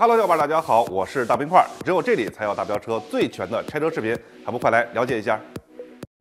哈喽，小伙伴，大家好，我是大冰块，只有这里才有大飙车最全的拆车视频，还不快来了解一下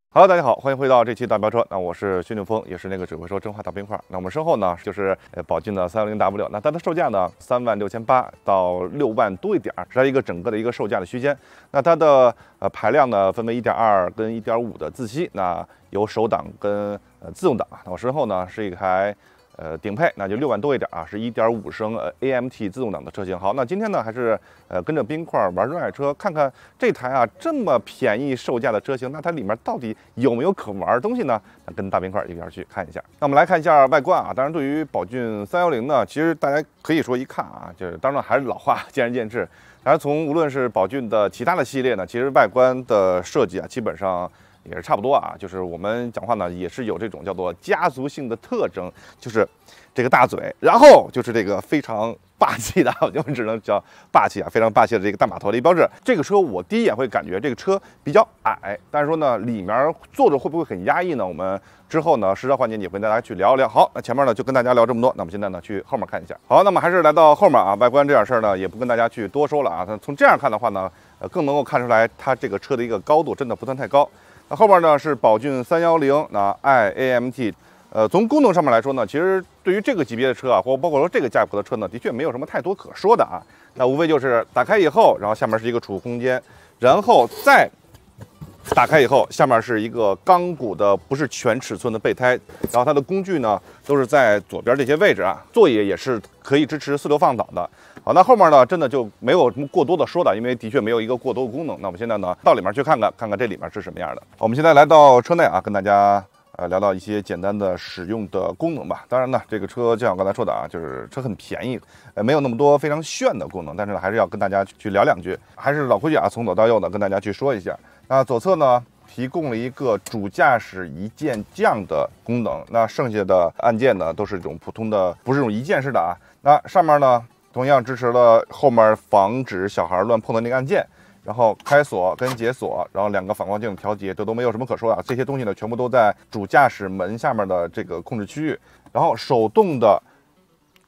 哈喽，大家好，欢迎回到这期大飙车，那我是薛俊峰，也是那个只会说真话大冰块。那我们身后呢，就是呃宝骏的三六零 W，那它的售价呢，三万六千八到六万多一点儿，是它一个整个的一个售价的区间。那它的呃排量呢，分为一点二跟一点五的自吸，那有手挡跟呃自动挡。那我身后呢，是一台。呃，顶配那就六万多一点啊，是1.5升呃 AMT 自动挡的车型。好，那今天呢，还是呃跟着冰块玩热爱车，看看这台啊这么便宜售价的车型，那它里面到底有没有可玩的东西呢？那跟大冰块一边去看一下。那我们来看一下外观啊。当然，对于宝骏310呢，其实大家可以说一看啊，就是当然还是老话，见仁见智。但是从无论是宝骏的其他的系列呢，其实外观的设计啊，基本上。也是差不多啊，就是我们讲话呢，也是有这种叫做家族性的特征，就是这个大嘴，然后就是这个非常霸气的，我 就只能叫霸气啊，非常霸气的这个大码头的一个标志。这个车我第一眼会感觉这个车比较矮，但是说呢，里面坐着会不会很压抑呢？我们之后呢，实车环节也会跟大家去聊一聊。好，那前面呢就跟大家聊这么多，那我们现在呢去后面看一下。好，那么还是来到后面啊，外观这点事儿呢，也不跟大家去多说了啊。从这样看的话呢，呃，更能够看出来它这个车的一个高度真的不算太高。那后边呢是宝骏三幺零，那 I A M T，呃，从功能上面来说呢，其实对于这个级别的车啊，或包括说这个价格的车呢，的确没有什么太多可说的啊。那无非就是打开以后，然后下面是一个储物空间，然后再。打开以后，下面是一个钢骨的，不是全尺寸的备胎。然后它的工具呢，都是在左边这些位置啊。座椅也是可以支持四六放倒的。好，那后面呢，真的就没有什么过多的说的，因为的确没有一个过多的功能。那我们现在呢，到里面去看看，看看这里面是什么样的。我们现在来到车内啊，跟大家呃聊到一些简单的使用的功能吧。当然呢，这个车就像刚才说的啊，就是车很便宜，呃，没有那么多非常炫的功能。但是呢，还是要跟大家去聊两句，还是老规矩啊，从左到右的跟大家去说一下。那左侧呢，提供了一个主驾驶一键降的功能。那剩下的按键呢，都是这种普通的，不是这种一键式的啊。那上面呢，同样支持了后面防止小孩乱碰的那个按键，然后开锁跟解锁，然后两个反光镜调节，这都没有什么可说的。这些东西呢，全部都在主驾驶门下面的这个控制区域。然后手动的。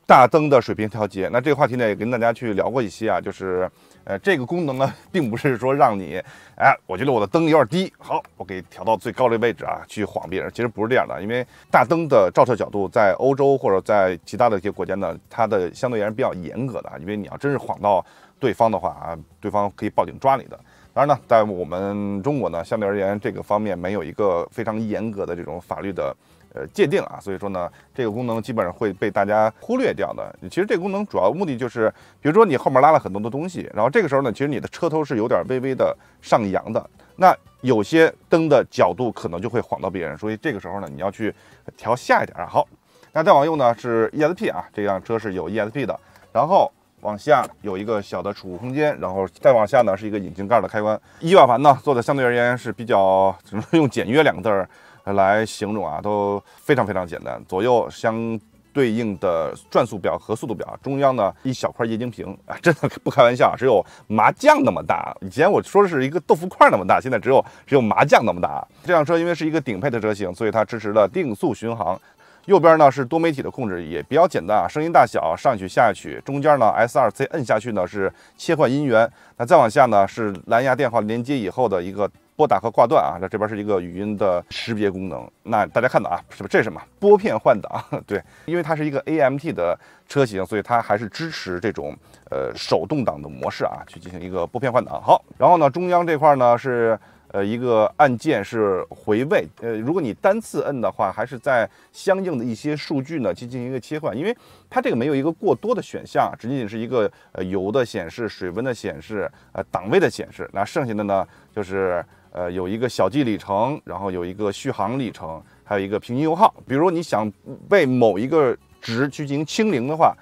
大灯的水平调节，那这个话题呢也跟大家去聊过一些啊，就是，呃，这个功能呢 并不是说让你，哎，我觉得我的灯有点低，好，我给调到最高的位置啊，去晃别人，其实不是这样的，因为大灯的照射角度在欧洲或者在其他的一些国家呢，它的相对而言比较严格的，因为你要真是晃到对方的话啊，对方可以报警抓你的。当然呢，在我们中国呢，相对而言这个方面没有一个非常严格的这种法律的。呃，界定啊，所以说呢，这个功能基本上会被大家忽略掉的。其实这个功能主要目的就是，比如说你后面拉了很多的东西，然后这个时候呢，其实你的车头是有点微微的上扬的，那有些灯的角度可能就会晃到别人，所以这个时候呢，你要去调下一点啊。好，那再往右呢是 ESP 啊，这辆车是有 ESP 的。然后往下有一个小的储物空间，然后再往下呢是一个引擎盖的开关。仪表盘呢做的相对而言是比较，只能用简约两个字儿。来形容啊，都非常非常简单。左右相对应的转速表和速度表，中央呢一小块液晶屏啊，真的不开玩笑，只有麻将那么大。以前我说的是一个豆腐块那么大，现在只有只有麻将那么大。这辆车因为是一个顶配的车型，所以它支持了定速巡航。右边呢是多媒体的控制，也比较简单啊，声音大小上去下去。中间呢 S 二 C 摁下去呢是切换音源，那再往下呢是蓝牙电话连接以后的一个。拨打和挂断啊，那这边是一个语音的识别功能。那大家看到啊，是吧？这是什么？拨片换挡。对，因为它是一个 A M T 的车型，所以它还是支持这种呃手动挡的模式啊，去进行一个拨片换挡。好，然后呢，中央这块呢是呃一个按键是回位。呃，如果你单次摁的话，还是在相应的一些数据呢去进行一个切换，因为它这个没有一个过多的选项，仅仅是一个呃油的显示、水温的显示、呃档位的显示。那剩下的呢就是。呃，有一个小计里程，然后有一个续航里程，还有一个平均油耗。比如你想为某一个值去进行清零的话，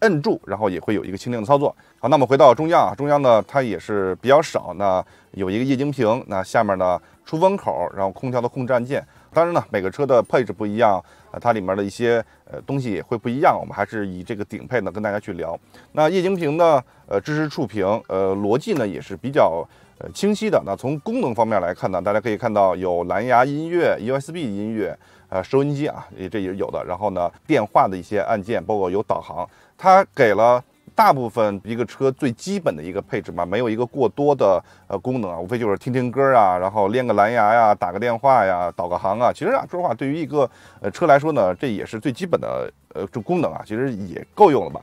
摁住，然后也会有一个清零的操作。好，那我们回到中央啊，中央呢它也是比较少，那有一个液晶屏，那下面呢出风口，然后空调的控制按键。当然呢，每个车的配置不一样，它里面的一些呃东西也会不一样。我们还是以这个顶配呢跟大家去聊。那液晶屏呢，呃，支持触屏，呃，逻辑呢也是比较。呃，清晰的。那从功能方面来看呢，大家可以看到有蓝牙音乐、USB 音乐、呃，收音机啊，也这也有的。然后呢，电话的一些按键，包括有导航，它给了大部分一个车最基本的一个配置嘛，没有一个过多的呃功能啊，无非就是听听歌啊，然后连个蓝牙呀，打个电话呀，导个航啊。其实啊，说实话，对于一个呃车来说呢，这也是最基本的呃这功能啊，其实也够用了吧。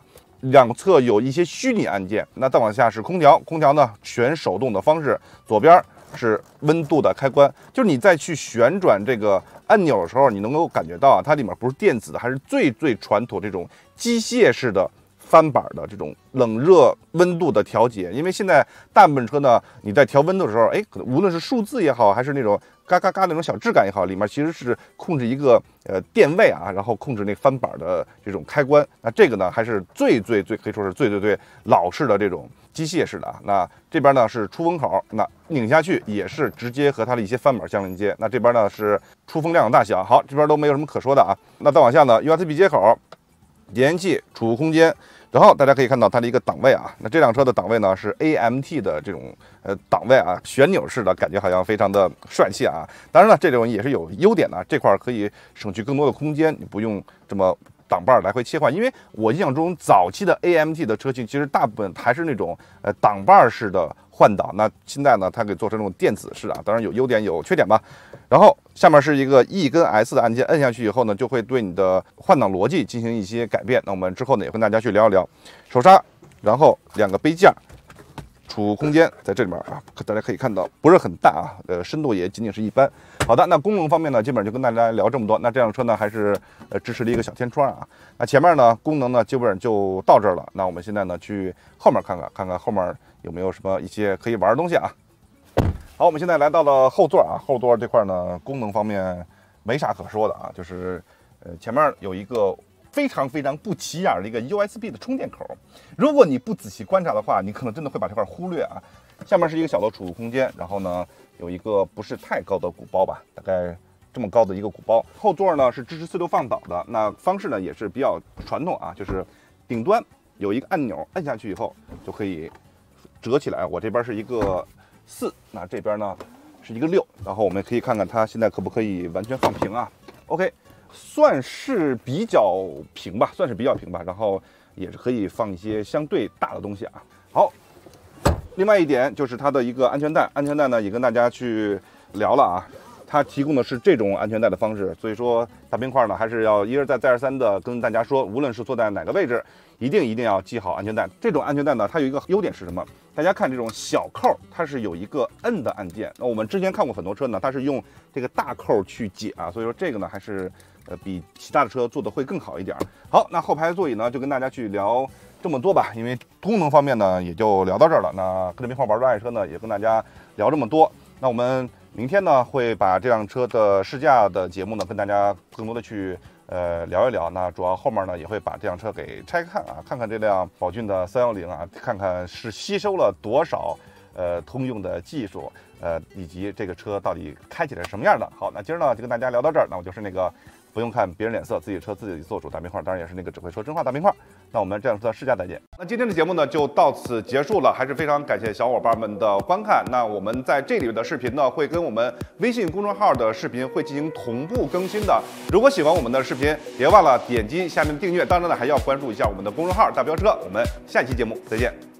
两侧有一些虚拟按键，那再往下是空调，空调呢全手动的方式，左边是温度的开关，就是你再去旋转这个按钮的时候，你能够感觉到啊，它里面不是电子的，还是最最传统这种机械式的翻板的这种冷热温度的调节，因为现在大部分车呢，你在调温度的时候，哎，无论是数字也好，还是那种。嘎嘎嘎那种小质感也好，里面其实是控制一个呃电位啊，然后控制那翻板的这种开关。那这个呢，还是最最最可以说是最最最老式的这种机械式的啊。那这边呢是出风口，那拧下去也是直接和它的一些翻板相连接。那这边呢是出风量的大小。好，这边都没有什么可说的啊。那再往下呢，USB 接口、烟器、储物空间。然后大家可以看到它的一个档位啊，那这辆车的档位呢是 AMT 的这种呃档位啊，旋钮式的感觉好像非常的帅气啊。当然了，这种也是有优点的，这块可以省去更多的空间，你不用这么。档把来回切换，因为我印象中早期的 AMT 的车型，其实大部分还是那种呃档把式的换挡。那现在呢，它给做成这种电子式啊，当然有优点有缺点吧。然后下面是一个 E 跟 S 的按键，摁下去以后呢，就会对你的换挡逻辑进行一些改变。那我们之后呢也跟大家去聊一聊。手刹，然后两个杯架。储物空间在这里面啊，大家可以看到不是很大啊，呃，深度也仅仅是一般。好的，那功能方面呢，基本上就跟大家聊这么多。那这辆车呢，还是呃支持了一个小天窗啊。那前面呢功能呢基本上就到这儿了。那我们现在呢去后面看看，看看后面有没有什么一些可以玩的东西啊。好，我们现在来到了后座啊，后座这块呢功能方面没啥可说的啊，就是呃前面有一个。非常非常不起眼的一个 USB 的充电口，如果你不仔细观察的话，你可能真的会把这块忽略啊。下面是一个小的储物空间，然后呢有一个不是太高的鼓包吧，大概这么高的一个鼓包。后座呢是支持四六放倒的，那方式呢也是比较传统啊，就是顶端有一个按钮，按下去以后就可以折起来。我这边是一个四，那这边呢是一个六，然后我们可以看看它现在可不可以完全放平啊？OK。算是比较平吧，算是比较平吧，然后也是可以放一些相对大的东西啊。好，另外一点就是它的一个安全带，安全带呢也跟大家去聊了啊。它提供的是这种安全带的方式，所以说大冰块呢还是要一而再再而三的跟大家说，无论是坐在哪个位置，一定一定要系好安全带。这种安全带呢，它有一个优点是什么？大家看这种小扣，它是有一个摁的按键。那我们之前看过很多车呢，它是用这个大扣去解啊，所以说这个呢还是。呃，比其他的车做的会更好一点。好，那后排座椅呢，就跟大家去聊这么多吧。因为功能方面呢，也就聊到这儿了。那跟着名号玩的爱车呢，也跟大家聊这么多。那我们明天呢，会把这辆车的试驾的节目呢，跟大家更多的去呃聊一聊。那主要后面呢，也会把这辆车给拆开看啊，看看这辆宝骏的三幺零啊，看看是吸收了多少呃通用的技术，呃，以及这个车到底开起来是什么样的。好，那今儿呢，就跟大家聊到这儿。那我就是那个。不用看别人脸色，自己车自己做主。大冰块当然也是那个只会说真话大冰块。那我们这样子试驾再见。那今天的节目呢就到此结束了，还是非常感谢小伙伴们的观看。那我们在这里面的视频呢会跟我们微信公众号的视频会进行同步更新的。如果喜欢我们的视频，别忘了点击下面的订阅。当然呢还要关注一下我们的公众号大飙车。我们下期节目再见。